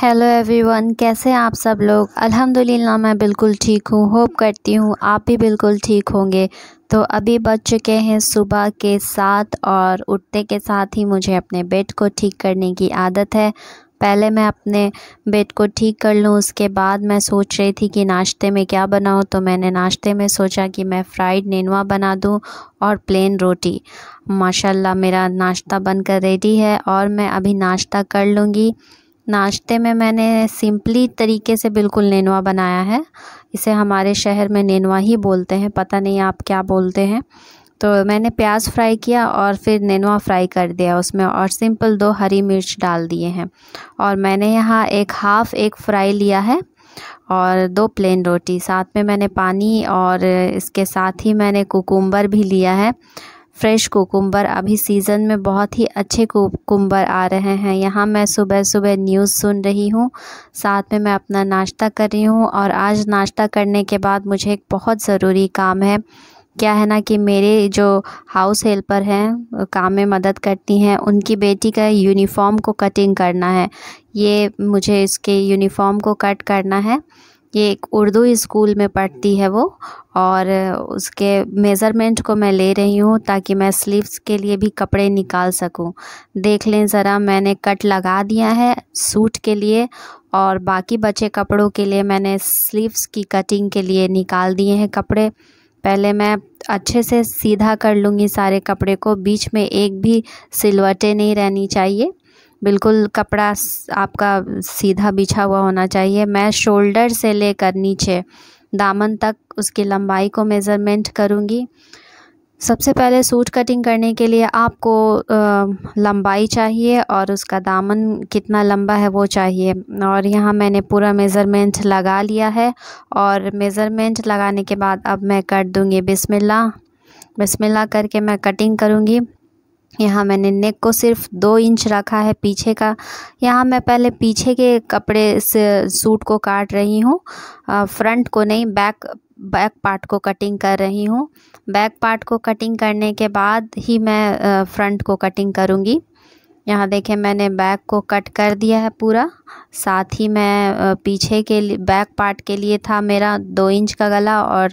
hello everyone कैसे हैं आप सब लोग अल्हम्दुलिल्लाह मैं बिल्कुल ठीक हूँ होप करती हूँ आप भी बिल्कुल ठीक होंगे तो अभी बज चुके हैं सुबह के साथ और उठते के साथ ही मुझे अपने बेड को ठीक करने की आदत है पहले मैं अपने बेड को ठीक कर लूँ उसके बाद मैं सोच रही थी कि नाश्ते में क्या बनाऊँ तो मैंने नाश्ते में सोचा कि मैं फ्राइड नेनवा बना दूँ और प्लेन रोटी माशाल्लाह मेरा नाश्ता बनकर रेडी है और मैं अभी नाश्ता कर लूँगी नाश्ते में मैंने सिंपली तरीके से बिल्कुल नेनवा बनाया है इसे हमारे शहर में नेनवा ही बोलते हैं पता नहीं आप क्या बोलते हैं तो मैंने प्याज फ्राई किया और फिर नेनवा फ्राई कर दिया उसमें और सिंपल दो हरी मिर्च डाल दिए हैं और मैंने यहाँ एक हाफ़ एक फ्राई लिया है और दो प्लेन रोटी साथ में मैंने पानी और इसके साथ ही मैंने कुकुम्बर भी लिया है फ्रेश कोकुम्बर अभी सीज़न में बहुत ही अच्छे कोकुम्बर आ रहे हैं यहाँ मैं सुबह सुबह न्यूज़ सुन रही हूँ साथ में मैं अपना नाश्ता कर रही हूँ और आज नाश्ता करने के बाद मुझे एक बहुत ज़रूरी काम है क्या है ना कि मेरे जो हाउस हेल्पर हैं काम में मदद करती हैं उनकी बेटी का यूनिफॉर्म को कटिंग करना है ये मुझे इसके यूनिफॉर्म को कट करना है ये एक उर्दू स्कूल में पढ़ती है वो और उसके मेज़रमेंट को मैं ले रही हूँ ताकि मैं स्लीव्स के लिए भी कपड़े निकाल सकूँ देख लें ज़रा मैंने कट लगा दिया है सूट के लिए और बाकी बचे कपड़ों के लिए मैंने स्लीव्स की कटिंग के लिए निकाल दिए हैं कपड़े पहले मैं अच्छे से सीधा कर लूँगी सारे कपड़े को बीच में एक भी सिलवटें नहीं रहनी चाहिए बिल्कुल कपड़ा आपका सीधा बिछा हुआ होना चाहिए मैं शोल्डर से लेकर नीचे दामन तक उसकी लंबाई को मेज़रमेंट करूँगी सबसे पहले सूट कटिंग करने के लिए आपको लंबाई चाहिए और उसका दामन कितना लंबा है वो चाहिए और यहाँ मैंने पूरा मेज़रमेंट लगा लिया है और मेज़रमेंट लगाने के बाद अब मैं कट दूँगी बिसमिल्ला बिसमिल्ला करके मैं कटिंग करूँगी यहाँ मैंने नेक को सिर्फ दो इंच रखा है पीछे का यहाँ मैं पहले पीछे के कपड़े से सूट को काट रही हूँ फ्रंट को नहीं बैक बैक पार्ट को कटिंग कर रही हूँ बैक पार्ट को कटिंग करने के बाद ही मैं फ्रंट को कटिंग करूँगी यहाँ देखे मैंने बैक को कट कर दिया है पूरा साथ ही मैं पीछे के लिए बैक पार्ट के लिए था मेरा दो इंच का गला और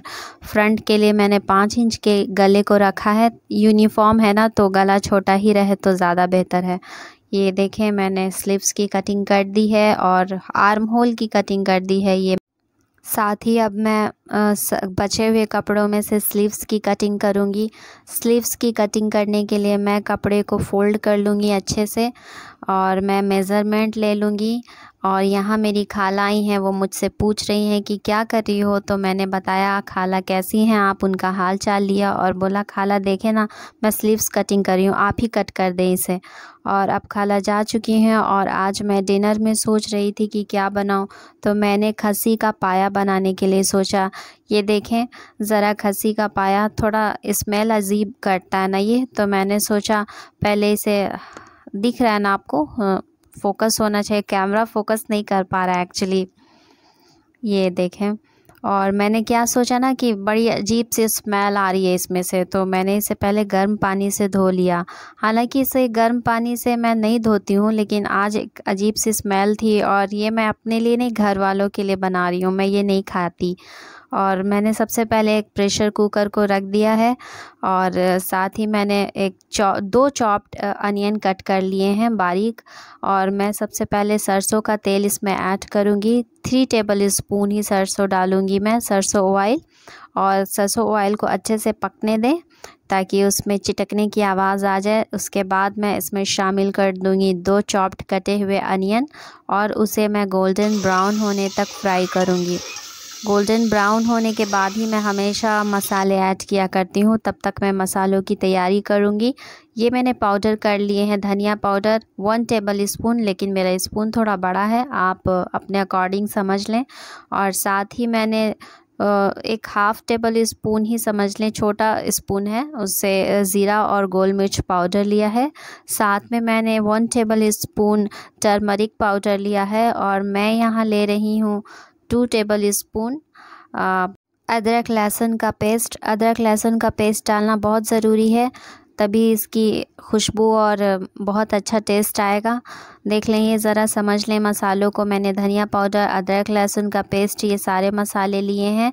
फ्रंट के लिए मैंने पाँच इंच के गले को रखा है यूनिफॉर्म है ना तो गला छोटा ही रहे तो ज़्यादा बेहतर है ये देखें मैंने स्लीव्स की कटिंग कर दी है और आर्म होल की कटिंग कर दी है ये साथ ही अब मैं बचे हुए कपड़ों में से स्लीव्स की कटिंग करूँगी स्लीव्स की कटिंग करने के लिए मैं कपड़े को फ़ोल्ड कर लूँगी अच्छे से और मैं मेज़रमेंट ले लूँगी और यहाँ मेरी खाला आई हैं वो मुझसे पूछ रही हैं कि क्या कर रही हो तो मैंने बताया खाला कैसी हैं आप उनका हाल चाल लिया और बोला खाला देखे ना मैं स्लीव्स कटिंग कर रही हूँ आप ही कट कर दें इसे और अब खाला जा चुकी हैं और आज मैं डिनर में सोच रही थी कि क्या बनाऊँ तो मैंने खसी का पाया बनाने के लिए सोचा ये देखें ज़रा खसी का पाया थोड़ा स्मेल अजीब करता है ना ये तो मैंने सोचा पहले इसे दिख रहा है ना आपको फोकस होना चाहिए कैमरा फोकस नहीं कर पा रहा है एक्चुअली ये देखें और मैंने क्या सोचा ना कि बड़ी अजीब सी स्मेल आ रही है इसमें से तो मैंने इसे पहले गर्म पानी से धो लिया हालांकि इसे गर्म पानी से मैं नहीं धोती हूँ लेकिन आज एक अजीब सी स्मेल थी और ये मैं अपने लिए नहीं घर वालों के लिए बना रही हूँ मैं ये नहीं खाती और मैंने सबसे पहले एक प्रेशर कुकर को रख दिया है और साथ ही मैंने एक चौ दो चॉप्ड अनियन कट कर लिए हैं बारीक और मैं सबसे पहले सरसों का तेल इसमें ऐड करूँगी थ्री टेबल स्पून ही सरसों डालूँगी मैं सरसों ऑयल और सरसों ऑयल को अच्छे से पकने दें ताकि उसमें चिटकने की आवाज़ आ जाए उसके बाद मैं इसमें शामिल कर दूंगी दो चॉप्ड कटे हुए अनियन और उसे मैं गोल्डन ब्राउन होने तक फ्राई करूंगी गोल्डन ब्राउन होने के बाद ही मैं हमेशा मसाले ऐड किया करती हूँ तब तक मैं मसालों की तैयारी करूँगी ये मैंने पाउडर कर लिए हैं धनिया पाउडर वन टेबल स्पून लेकिन मेरा स्पून थोड़ा बड़ा है आप अपने अकॉर्डिंग समझ लें और साथ ही मैंने एक हाफ़ टेबल स्पून ही समझ लें छोटा स्पून है उससे ज़ीरा और गोल मिर्च पाउडर लिया है साथ में मैंने one tablespoon turmeric powder लिया है और मैं यहाँ ले रही हूँ टू टेबल स्पून अदरक लहसुन का पेस्ट अदरक लहसुन का पेस्ट डालना बहुत ज़रूरी है तभी इसकी खुशबू और बहुत अच्छा टेस्ट आएगा देख लें ये ज़रा समझ लें मसालों को मैंने धनिया पाउडर अदरक लहसुन का पेस्ट ये सारे मसाले लिए हैं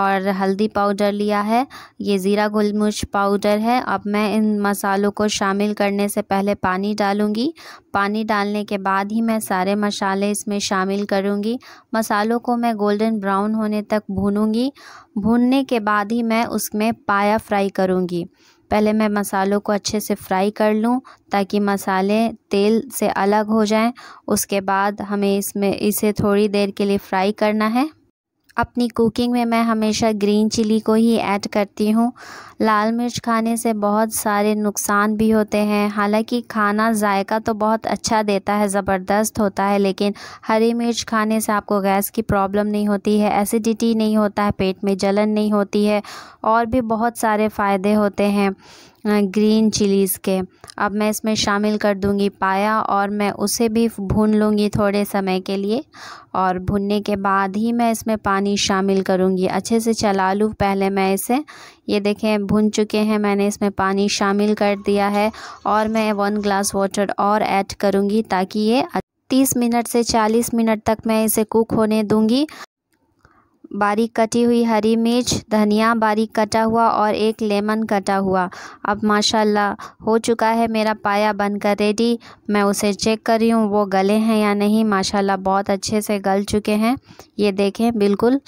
और हल्दी पाउडर लिया है ये ज़ीरा गुलमुर्च पाउडर है अब मैं इन मसालों को शामिल करने से पहले पानी डालूँगी पानी डालने के बाद ही मैं सारे मसाले इसमें शामिल करूँगी मसालों को मैं गोल्डन ब्राउन होने तक भूनूँगी भूनने के बाद ही मैं उसमें पाया फ्राई करूँगी पहले मैं मसालों को अच्छे से फ्राई कर लूँ ताकि मसाले तेल से अलग हो जाएं उसके बाद हमें इसमें इसे थोड़ी देर के लिए फ्राई करना है अपनी कुकिंग में मैं हमेशा ग्रीन चिली को ही ऐड करती हूँ लाल मिर्च खाने से बहुत सारे नुकसान भी होते हैं हालांकि खाना जायका तो बहुत अच्छा देता है ज़बरदस्त होता है लेकिन हरी मिर्च खाने से आपको गैस की प्रॉब्लम नहीं होती है एसिडिटी नहीं होता है पेट में जलन नहीं होती है और भी बहुत सारे फ़ायदे होते हैं ग्रीन चिलीज़ के अब मैं इसमें शामिल कर दूंगी पाया और मैं उसे भी भून लूँगी थोड़े समय के लिए और भुनने के बाद ही मैं इसमें पानी शामिल करूँगी अच्छे से चला लूँ पहले मैं इसे ये देखें भुन चुके हैं मैंने इसमें पानी शामिल कर दिया है और मैं वन ग्लास वाटर और ऐड करूँगी ताकि ये तीस मिनट से चालीस मिनट तक मैं इसे कुक होने दूँगी बारीक कटी हुई हरी मिर्च धनिया बारीक कटा हुआ और एक लेमन कटा हुआ अब माशाल्लाह हो चुका है मेरा पाया बनकर रेडी मैं उसे चेक कर रही हूँ वो गले हैं या नहीं माशाल्लाह बहुत अच्छे से गल चुके हैं ये देखें बिल्कुल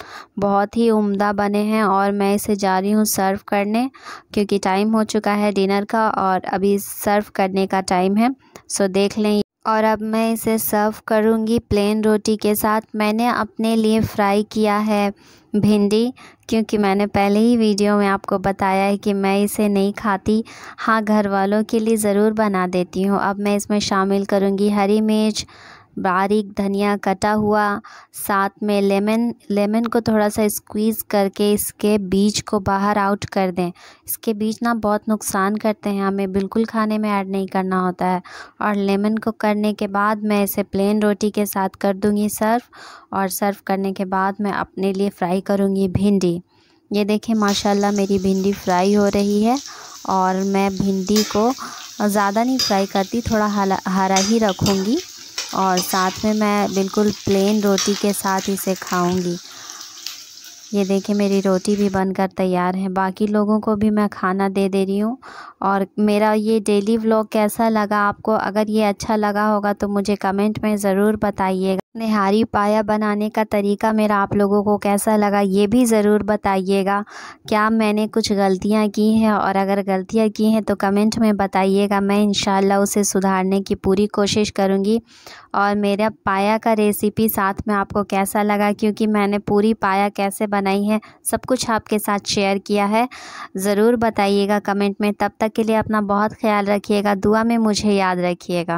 बहुत ही उम्दा बने हैं और मैं इसे जा रही हूँ सर्व करने क्योंकि टाइम हो चुका है डिनर का और अभी सर्व करने का टाइम है सो देख लें और अब मैं इसे सर्व करूँगी प्लेन रोटी के साथ मैंने अपने लिए फ्राई किया है भिंडी क्योंकि मैंने पहले ही वीडियो में आपको बताया है कि मैं इसे नहीं खाती हाँ घर वालों के लिए ज़रूर बना देती हूँ अब मैं इसमें शामिल करूँगी हरी मिर्च बारीक धनिया कटा हुआ साथ में लेमन लेमन को थोड़ा सा स्क्वीज़ करके इसके बीज को बाहर आउट कर दें इसके बीज ना बहुत नुकसान करते हैं हमें बिल्कुल खाने में ऐड नहीं करना होता है और लेमन को करने के बाद मैं इसे प्लेन रोटी के साथ कर दूँगी सर्व और सर्व करने के बाद मैं अपने लिए फ्राई करूँगी भिंडी ये देखें माशाल्लाह मेरी भिंडी फ्राई हो रही है और मैं भिंडी को ज़्यादा नहीं फ्राई करती थोड़ा हरा ही रखूँगी और साथ में मैं बिल्कुल प्लेन रोटी के साथ इसे खाऊंगी ये देखिए मेरी रोटी भी बनकर तैयार है बाकी लोगों को भी मैं खाना दे दे रही हूँ और मेरा ये डेली व्लॉग कैसा लगा आपको अगर ये अच्छा लगा होगा तो मुझे कमेंट में ज़रूर बताइएगा निहारी पाया बनाने का तरीका मेरा आप लोगों को कैसा लगा ये भी ज़रूर बताइएगा क्या मैंने कुछ गलतियाँ की हैं और अगर गलतियाँ की हैं तो कमेंट में बताइएगा मैं इन उसे सुधारने की पूरी कोशिश करूँगी और मेरा पाया का रेसिपी साथ में आपको कैसा लगा क्योंकि मैंने पूरी पाया कैसे बना बनाई है सब कुछ आपके साथ शेयर किया है ज़रूर बताइएगा कमेंट में तब तक के लिए अपना बहुत ख्याल रखिएगा दुआ में मुझे याद रखिएगा